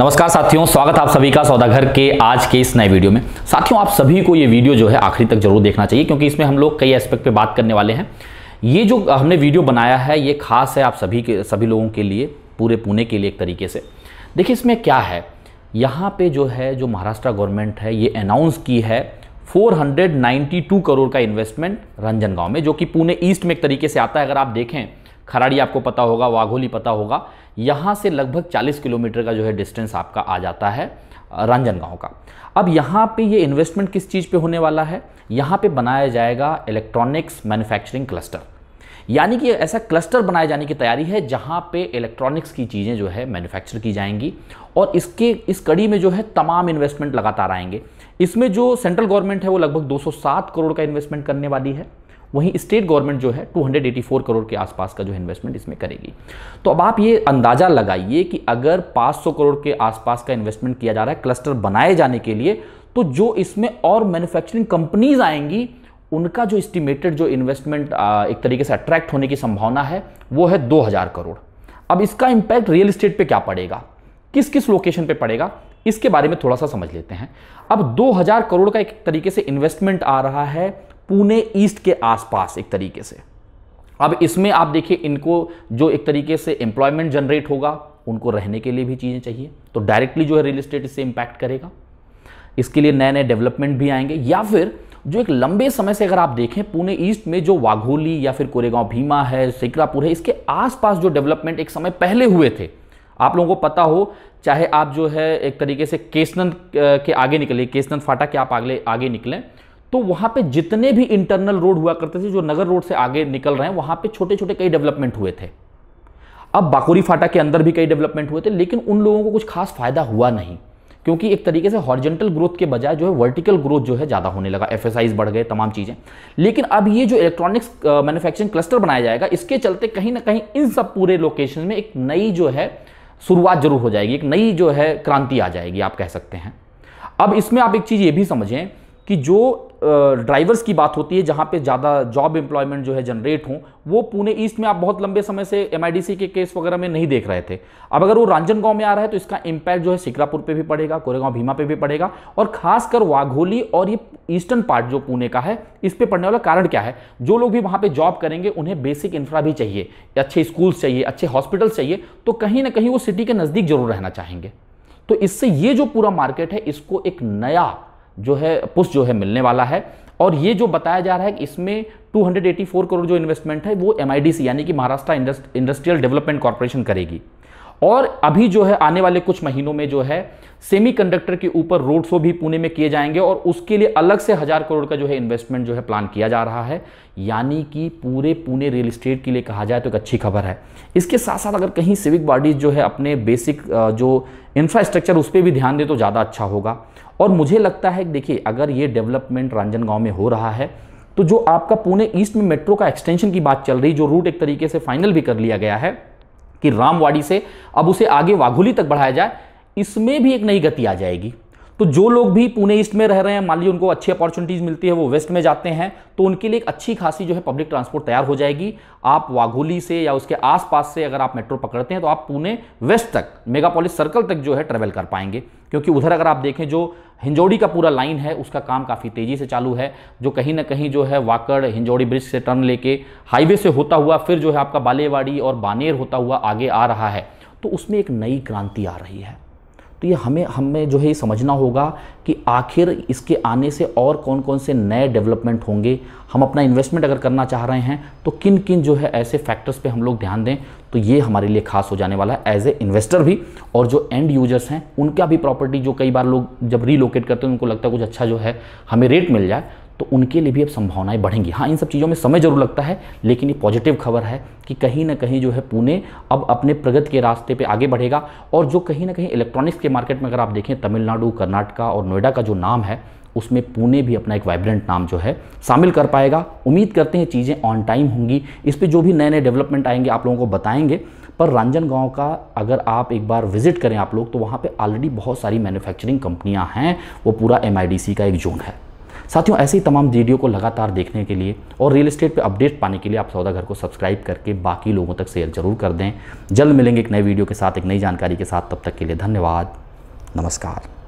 नमस्कार साथियों स्वागत आप सभी का सौदाघर के आज के इस नए वीडियो में साथियों आप सभी को ये वीडियो जो है आखिरी तक जरूर देखना चाहिए क्योंकि इसमें हम लोग कई एस्पेक्ट पे बात करने वाले हैं ये जो हमने वीडियो बनाया है ये खास है आप सभी के सभी लोगों के लिए पूरे पुणे के लिए एक तरीके से देखिए इसमें क्या है यहाँ पर जो है जो महाराष्ट्र गवर्नमेंट है ये अनाउंस की है 492 करोड़ का इन्वेस्टमेंट रंजन में जो कि पुणे ईस्ट में एक तरीके से आता है अगर आप देखें खराड़ी आपको पता होगा वाघोली पता होगा यहाँ से लगभग 40 किलोमीटर का जो है डिस्टेंस आपका आ जाता है गांव का अब यहाँ पे ये इन्वेस्टमेंट किस चीज़ पे होने वाला है यहाँ पे बनाया जाएगा इलेक्ट्रॉनिक्स मैन्युफैक्चरिंग क्लस्टर यानी कि ऐसा क्लस्टर बनाए जाने की तैयारी है जहाँ पे इलेक्ट्रॉनिक्स की चीज़ें जो है मैन्युफैक्चर की जाएंगी और इसके इस कड़ी में जो है तमाम इन्वेस्टमेंट लगातार आएंगे इसमें जो सेंट्रल गवर्नमेंट है वो लगभग 207 करोड़ का इन्वेस्टमेंट करने वाली है वहीं स्टेट गवर्नमेंट जो है 284 करोड़ के आसपास का जो इन्वेस्टमेंट इसमें करेगी तो अब आप ये अंदाज़ा लगाइए कि अगर 500 करोड़ के आसपास का इन्वेस्टमेंट किया जा रहा है क्लस्टर बनाए जाने के लिए तो जो इसमें और मैन्युफैक्चरिंग कंपनीज आएंगी उनका जो इस्टीमेटेड जो इन्वेस्टमेंट एक तरीके से अट्रैक्ट होने की संभावना है वो है दो करोड़ अब इसका इम्पैक्ट रियल इस्टेट पर क्या पड़ेगा किस किस लोकेशन पर पड़ेगा इसके बारे में थोड़ा सा समझ लेते हैं अब 2000 करोड़ का एक तरीके से इन्वेस्टमेंट आ रहा है पुणे ईस्ट के आसपास एक तरीके से अब इसमें आप देखिए इनको जो एक तरीके से एम्प्लॉयमेंट जनरेट होगा उनको रहने के लिए भी चीज़ें चाहिए तो डायरेक्टली जो है रियल इस्टेट इससे इम्पैक्ट करेगा इसके लिए नए नए डेवलपमेंट भी आएंगे या फिर जो एक लंबे समय से अगर आप देखें पुणे ईस्ट में जो वाघोली या फिर कोरेगांव भीमा है सिकरापुर है इसके आसपास जो डेवलपमेंट एक समय पहले हुए थे आप लोगों को पता हो चाहे आप जो है एक तरीके से केसनंद के आगे निकले केसनंद फाटा के आप आगे आगे निकलें तो वहाँ पे जितने भी इंटरनल रोड हुआ करते थे जो नगर रोड से आगे निकल रहे हैं वहां पे छोटे छोटे कई डेवलपमेंट हुए थे अब बाकोरी फाटा के अंदर भी कई डेवलपमेंट हुए थे लेकिन उन लोगों को कुछ खास फायदा हुआ नहीं क्योंकि एक तरीके से हॉर्जेंटल ग्रोथ के बजाय जो है वर्टिकल ग्रोथ जो है ज़्यादा होने लगा एफ बढ़ गए तमाम चीज़ें लेकिन अब ये जो इलेक्ट्रॉनिक्स मैन्युफैक्चरिंग क्लस्टर बनाया जाएगा इसके चलते कहीं ना कहीं इन सब पूरे लोकेशन में एक नई जो है शुरुआत जरूर हो जाएगी एक नई जो है क्रांति आ जाएगी आप कह सकते हैं अब इसमें आप एक चीज़ ये भी समझें कि जो ड्राइवर्स की बात होती है जहाँ पे ज़्यादा जॉब एम्प्लॉयमेंट जो है जनरेट हों वो पुणे ईस्ट में आप बहुत लंबे समय से एम के केस वगैरह में नहीं देख रहे थे अब अगर वो रांजनगांव में आ रहा है तो इसका इम्पैक्ट जो है सिकरापुर पे भी पड़ेगा कोरेगांव भीमा पे भी पड़ेगा और खासकर वाघोली और ये ईस्टर्न पार्ट जो पुणे का है इस पर पड़ने वाला कारण क्या है जो लोग भी वहाँ पर जॉब करेंगे उन्हें बेसिक इंफ्रा भी चाहिए अच्छे स्कूल्स चाहिए अच्छे हॉस्पिटल्स चाहिए तो कहीं ना कहीं वो सिटी के नज़दीक जरूर रहना चाहेंगे तो इससे ये जो पूरा मार्केट है इसको एक नया जो है पुश जो है मिलने वाला है और ये जो बताया जा रहा है कि इसमें 284 करोड़ जो इन्वेस्टमेंट है वो एम यानी कि महाराष्ट्र इंडस्ट्रियल डेवलपमेंट कॉरपोरेशन करेगी और अभी जो है आने वाले कुछ महीनों में जो है सेमीकंडक्टर के ऊपर रोड शो भी पुणे में किए जाएंगे और उसके लिए अलग से हज़ार करोड़ का जो है इन्वेस्टमेंट जो है प्लान किया जा रहा है यानी कि पूरे पुणे रियल इस्टेट के लिए कहा जाए तो एक अच्छी खबर है इसके साथ साथ अगर कहीं सिविक बॉडीज जो है अपने बेसिक जो इंफ्रास्ट्रक्चर उस पर भी ध्यान दे तो ज़्यादा अच्छा होगा और मुझे लगता है देखिए अगर ये डेवलपमेंट रांजनगांव में हो रहा है तो जो आपका पुणे ईस्ट में मेट्रो का एक्सटेंशन की बात चल रही जो रूट एक तरीके से फाइनल भी कर लिया गया है कि रामवाड़ी से अब उसे आगे वाघोली तक बढ़ाया जाए इसमें भी एक नई गति आ जाएगी तो जो लोग भी पुणे ईस्ट में रह रहे हैं मान लीजिए उनको अच्छी अपॉर्चुनिटीज़ मिलती है वो वेस्ट में जाते हैं तो उनके लिए एक अच्छी खासी जो है पब्लिक ट्रांसपोर्ट तैयार हो जाएगी आप वाघोली से या उसके आसपास से अगर आप मेट्रो पकड़ते हैं तो आप पुणे वेस्ट तक मेगापोलिस सर्कल तक जो है ट्रेवल कर पाएंगे क्योंकि उधर अगर आप देखें जो हिंजोड़ी का पूरा लाइन है उसका काम काफ़ी तेज़ी से चालू है जो कहीं ना कहीं जो है वाकड़ हिंजोड़ी ब्रिज से टर्न लेके हाईवे से होता हुआ फिर जो है आपका बालेवाड़ी और बानेर होता हुआ आगे आ रहा है तो उसमें एक नई क्रांति आ रही है तो ये हमें हमें जो है समझना होगा कि आखिर इसके आने से और कौन कौन से नए डेवलपमेंट होंगे हम अपना इन्वेस्टमेंट अगर करना चाह रहे हैं तो किन किन जो है ऐसे फैक्टर्स पे हम लोग ध्यान दें तो ये हमारे लिए खास हो जाने वाला है एज ए इन्वेस्टर भी और जो एंड यूजर्स हैं उनका भी प्रॉपर्टी जो कई बार लोग जब रीलोकेट करते हैं उनको लगता है कुछ अच्छा जो है हमें रेट मिल जाए तो उनके लिए भी अब संभावनाएं बढ़ेंगी हाँ इन सब चीज़ों में समय जरूर लगता है लेकिन ये पॉजिटिव खबर है कि कहीं ना कहीं जो है पुणे अब अपने प्रगति के रास्ते पे आगे बढ़ेगा और जो कहीं ना कहीं इलेक्ट्रॉनिक्स के मार्केट में अगर आप देखें तमिलनाडु कर्नाटका और नोएडा का जो नाम है उसमें पुणे भी अपना एक वाइब्रेंट नाम जो है शामिल कर पाएगा उम्मीद करते हैं चीज़ें ऑन टाइम होंगी इस पर जो भी नए नए डेवलपमेंट आएंगे आप लोगों को बताएंगे पर रंजन गाँव का अगर आप एक बार विजिट करें आप लोग तो वहाँ पे ऑलरेडी बहुत सारी मैन्युफैक्चरिंग कंपनियाँ हैं वो पूरा एम का एक जोन है साथियों ऐसे ही तमाम वीडियो को लगातार देखने के लिए और रियल इस्टेट पर अपडेट पाने के लिए आप सौदा घर को सब्सक्राइब करके बाकी लोगों तक शेयर जरूर कर दें जल्द मिलेंगे एक नए वीडियो के साथ एक नई जानकारी के साथ तब तक के लिए धन्यवाद नमस्कार